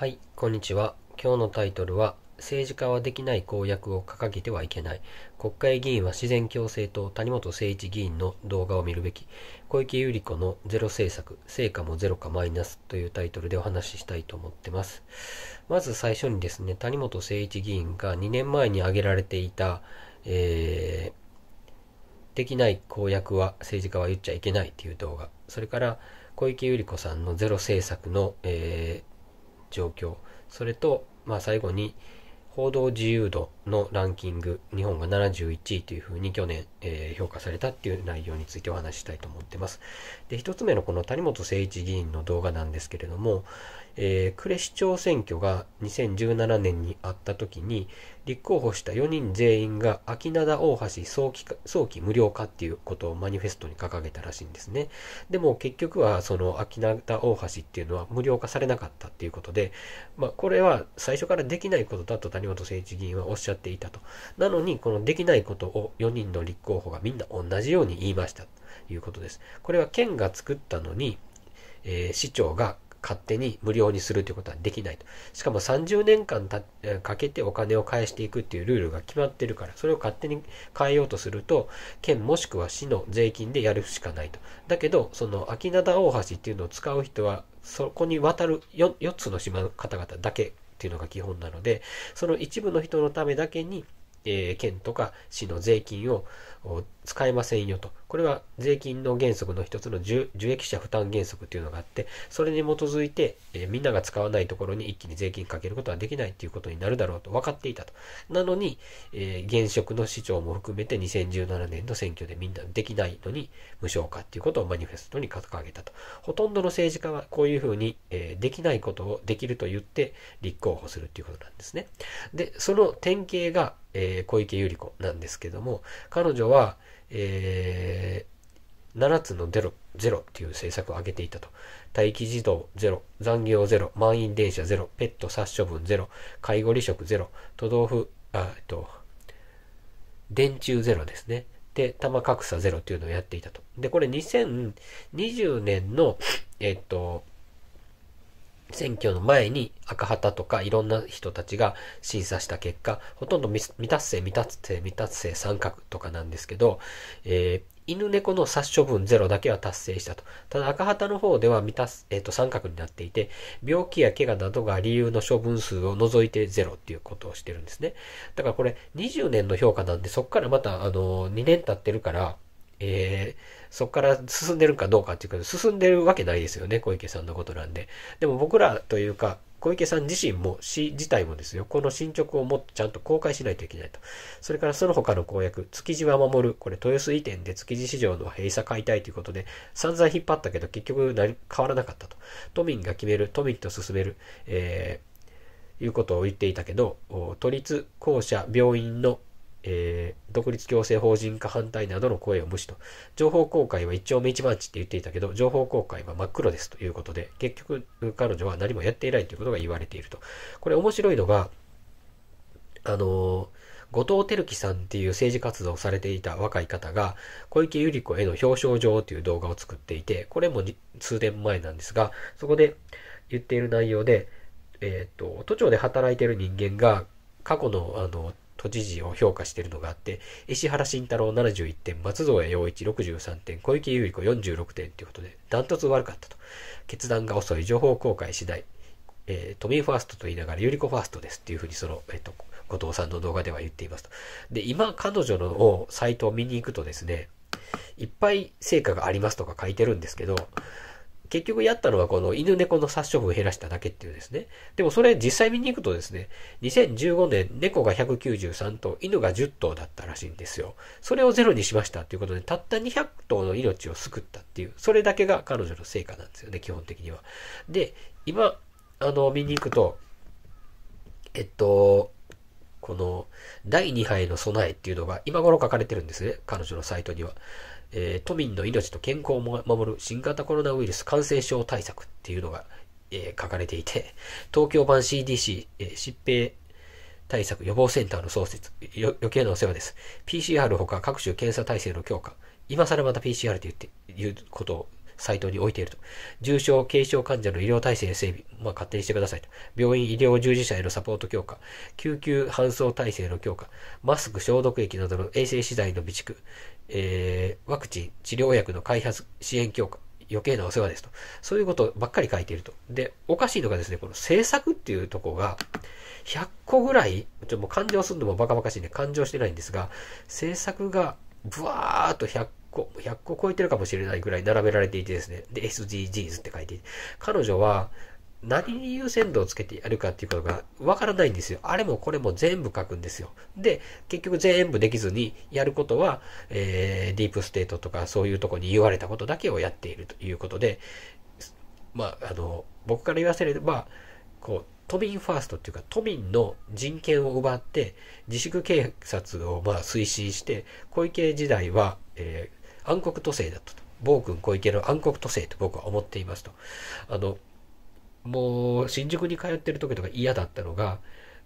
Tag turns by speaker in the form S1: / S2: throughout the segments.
S1: はい、こんにちは。今日のタイトルは、政治家はできない公約を掲げてはいけない。国会議員は自然共生党谷本誠一議員の動画を見るべき。小池百合子のゼロ政策、成果もゼロかマイナスというタイトルでお話ししたいと思ってます。まず最初にですね、谷本誠一議員が2年前に挙げられていた、えー、できない公約は政治家は言っちゃいけないという動画。それから、小池百合子さんのゼロ政策の、えー状況それと、まあ、最後に報道自由度のランキング日本が71位というふうに去年、えー、評価されたっていう内容についてお話ししたいと思ってますで1つ目のこの谷本誠一議員の動画なんですけれどもえー、呉市長選挙が2017年にあった時に、立候補した4人全員が秋灘大橋早期早期無料化っていうことをマニフェストに掲げたらしいんですね。でも結局はその秋灘大橋っていうのは無料化されなかったっていうことで、まあこれは最初からできないことだと谷本誠一議員はおっしゃっていたと。なのにこのできないことを4人の立候補がみんな同じように言いましたということです。これは県が作ったのに、えー、市長が勝手に無料にするということはできないと。しかも30年間たかけてお金を返していくっていうルールが決まってるから、それを勝手に変えようとすると、県もしくは市の税金でやるしかないと。だけど、その秋灘大橋っていうのを使う人は、そこに渡る 4, 4つの島の方々だけっていうのが基本なので、その一部の人のためだけに、えー、県とか市の税金を使えませんよと。これは税金の原則の一つの受益者負担原則というのがあって、それに基づいて、えー、みんなが使わないところに一気に税金かけることはできないということになるだろうと分かっていたと。なのに、えー、現職の市長も含めて2017年の選挙でみんなできないのに無償化ということをマニフェストに掲げたと。ほとんどの政治家はこういうふうに、えー、できないことをできると言って立候補するということなんですね。で、その典型が、えー、小池百合子なんですけども、彼女は、えー、7つのゼロ、ゼロっていう政策を挙げていたと。待機児童ゼロ、残業ゼロ、満員電車ゼロ、ペット殺処分ゼロ、介護離職ゼロ、都道府、あ、えっと、電柱ゼロですね。で、玉格差ゼロっていうのをやっていたと。で、これ2020年の、えっと、選挙の前に赤旗とかいろんな人たちが審査した結果、ほとんど未達成、未達成、未達成三角とかなんですけど、えー、犬猫の殺処分ゼロだけは達成したと。ただ赤旗の方では未達、えー、と三角になっていて、病気や怪我などが理由の処分数を除いてゼロっていうことをしてるんですね。だからこれ20年の評価なんで、そこからまたあの2年経ってるから、えーそこから進んでるかどうかっていうか、進んでるわけないですよね、小池さんのことなんで。でも僕らというか、小池さん自身も、市自体もですよ、この進捗をもっとちゃんと公開しないといけないと。それからその他の公約、築地は守る。これ、豊洲移転で築地市場の閉鎖解体ということで、散々引っ張ったけど、結局変わらなかったと。都民が決める、都民と進める、えー、いうことを言っていたけど、都立、校舎、病院のえー、独立行政法人化反対などの声を無視と、情報公開は一丁目一番地って言っていたけど、情報公開は真っ黒ですということで、結局彼女は何もやっていないということが言われていると。これ面白いのが、あのー、後藤輝樹さんっていう政治活動をされていた若い方が、小池百合子への表彰状という動画を作っていて、これも数年前なんですが、そこで言っている内容で、えっ、ー、と、都庁で働いている人間が、過去の、あの、都知事を評価しているのがあって、石原慎太郎71点、松添陽一63点、小池百合子46点ということで、ダントツ悪かったと。決断が遅い、情報公開次第、えー、都民ファーストと言いながら、百合子ファーストですっていうふうに、その、えっ、ー、と、後藤さんの動画では言っていますと。で、今、彼女のサイトを見に行くとですね、いっぱい成果がありますとか書いてるんですけど、結局やったのはこの犬猫の殺処分を減らしただけっていうですね。でもそれ実際見に行くとですね、2015年猫が193頭、犬が10頭だったらしいんですよ。それをゼロにしましたっていうことで、たった200頭の命を救ったっていう、それだけが彼女の成果なんですよね、基本的には。で、今、あの、見に行くと、えっと、この第2波への備えっていうのが今頃書かれてるんですね、彼女のサイトには。えー、都民の命と健康を守る新型コロナウイルス感染症対策っていうのが、えー、書かれていて、東京版 CDC、えー、疾病対策予防センターの創設、余計なお世話です。PCR ほか各種検査体制の強化、今更また PCR と言って、いうことをサイトに置いていると。重症、軽症患者の医療体制整備、まあ、勝手にしてくださいと。病院医療従事者へのサポート強化、救急搬送体制の強化、マスク消毒液などの衛生資材の備蓄、えー、ワクチン、治療薬の開発、支援強化、余計なお世話ですと。そういうことばっかり書いていると。で、おかしいのがですね、この政策っていうとこが、100個ぐらい、ちょもう感情するのもバカバカしいん、ね、で勘定してないんですが、政策がブワーっと100個、100個超えてるかもしれないぐらい並べられていてですね、で、SDGs って書いていて、彼女は、何に優先度をつけてやるかっていうことがわからないんですよ。あれもこれも全部書くんですよ。で、結局全部できずにやることは、えー、ディープステートとかそういうとこに言われたことだけをやっているということで、まあ、あの、僕から言わせれば、こう、都民ファーストっていうか、都民の人権を奪って、自粛警察をまあ推進して、小池時代は、えー、暗黒都政だったと。暴君小池の暗黒都政と僕は思っていますと。あの、もう新宿に通ってる時とか嫌だったのが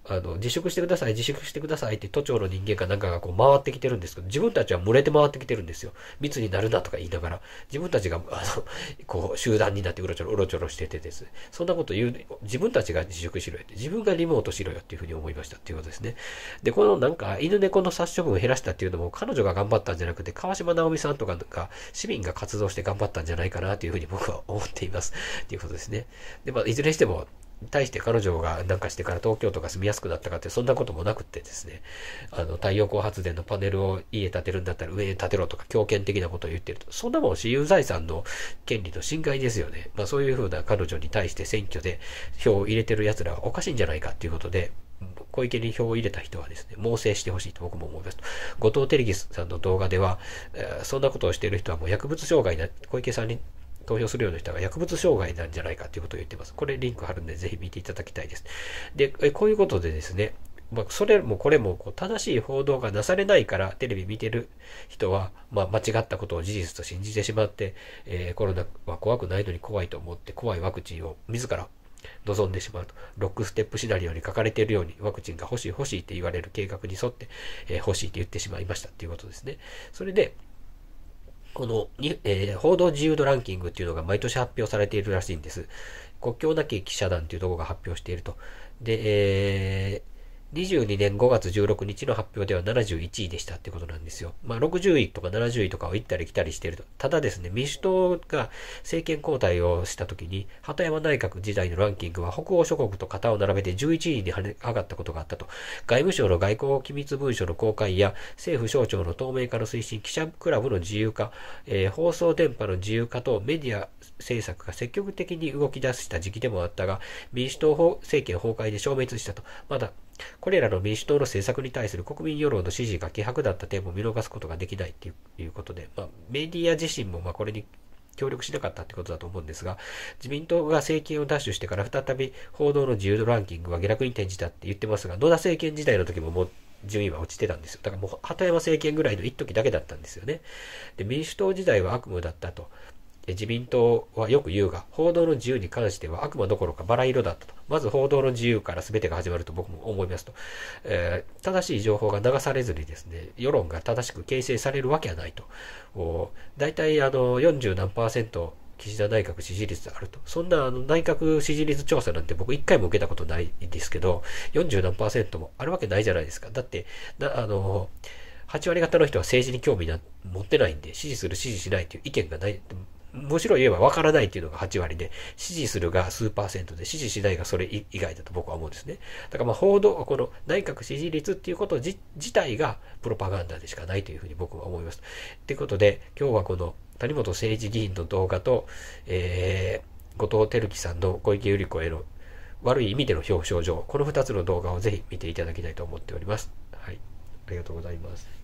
S1: あの、自粛してください、自粛してくださいって都庁の人間かなんかがこう回ってきてるんですけど、自分たちは漏れて回ってきてるんですよ。密になるなとか言いながら、自分たちが、あの、こう、集団になってうろちょろ、うろちょろしててですね、そんなこと言う、自分たちが自粛しろよって、自分がリモートしろよっていうふうに思いましたっていうことですね。で、このなんか、犬猫の殺処分を減らしたっていうのも、彼女が頑張ったんじゃなくて、川島直美さんとかが、市民が活動して頑張ったんじゃないかなというふうに僕は思っています。っていうことですね。で、まあ、いずれにしても、対して彼女がなんかしてから東京とか住みやすくなったかってそんなこともなくってですね、あの、太陽光発電のパネルを家建てるんだったら上に建てろとか強権的なことを言ってると、そんなもん私有財産の権利の侵害ですよね。まあそういうふうな彼女に対して選挙で票を入れてる奴らはおかしいんじゃないかっていうことで、小池に票を入れた人はですね、猛省してほしいと僕も思います後藤照樹さんの動画では、えー、そんなことをしている人はもう薬物障害だ、小池さんに投票するような人が薬物障害なんじゃないかということを言ってます。これリンク貼るんでぜひ見ていただきたいです。で、こういうことでですね、まあ、それもこれもこう正しい報道がなされないからテレビ見てる人は、まあ、間違ったことを事実と信じてしまって、えー、コロナは怖くないのに怖いと思って怖いワクチンを自ら望んでしまうと。ロックステップシナリオに書かれているように、ワクチンが欲しい欲しいって言われる計画に沿って、えー、欲しいって言ってしまいましたっていうことですね。それで、この、えー、報道自由度ランキングっていうのが毎年発表されているらしいんです。国境なき記者団っていうところが発表していると。で、えー22年5月16日の発表では71位でしたってことなんですよ。まあ、60位とか70位とかを行ったり来たりしていると。ただですね、民主党が政権交代をした時に、鳩山内閣時代のランキングは北欧諸国と肩を並べて11位に跳ね上がったことがあったと。外務省の外交機密文書の公開や、政府省庁の透明化の推進、記者クラブの自由化、えー、放送電波の自由化とメディア政策が積極的に動き出した時期でもあったが、民主党政権崩壊で消滅したと。まだこれらの民主党の政策に対する国民世論の支持が希薄だった点も見逃すことができないということで、まあ、メディア自身もまこれに協力しなかったってことだと思うんですが、自民党が政権を奪取してから再び報道の自由度ランキングは下落に転じたって言ってますが、野田政権時代の時ももう順位は落ちてたんですよ。だからもう鳩山政権ぐらいの一時だけだったんですよね。で、民主党時代は悪夢だったと。自民党はよく言うが、報道の自由に関しては悪魔どころかバラ色だったと。まず報道の自由から全てが始まると僕も思いますと。えー、正しい情報が流されずにですね、世論が正しく形成されるわけはないと。大体あの40何パーセント岸田内閣支持率あると。そんなあの内閣支持率調査なんて僕一回も受けたことないんですけど、40何パーセントもあるわけないじゃないですか。だって、なあの、8割方の人は政治に興味な持ってないんで、支持する、支持しないという意見がない、むしろ言えば分からないっていうのが8割で、支持するが数パーセントで、支持しないがそれ以外だと僕は思うんですね。だからまあ報道、この内閣支持率っていうこと自体がプロパガンダでしかないというふうに僕は思います。ということで、今日はこの谷本政治議員の動画と、えー、後藤輝樹さんの小池百合子への悪い意味での表彰状、この2つの動画をぜひ見ていただきたいと思っております。はい。ありがとうございます。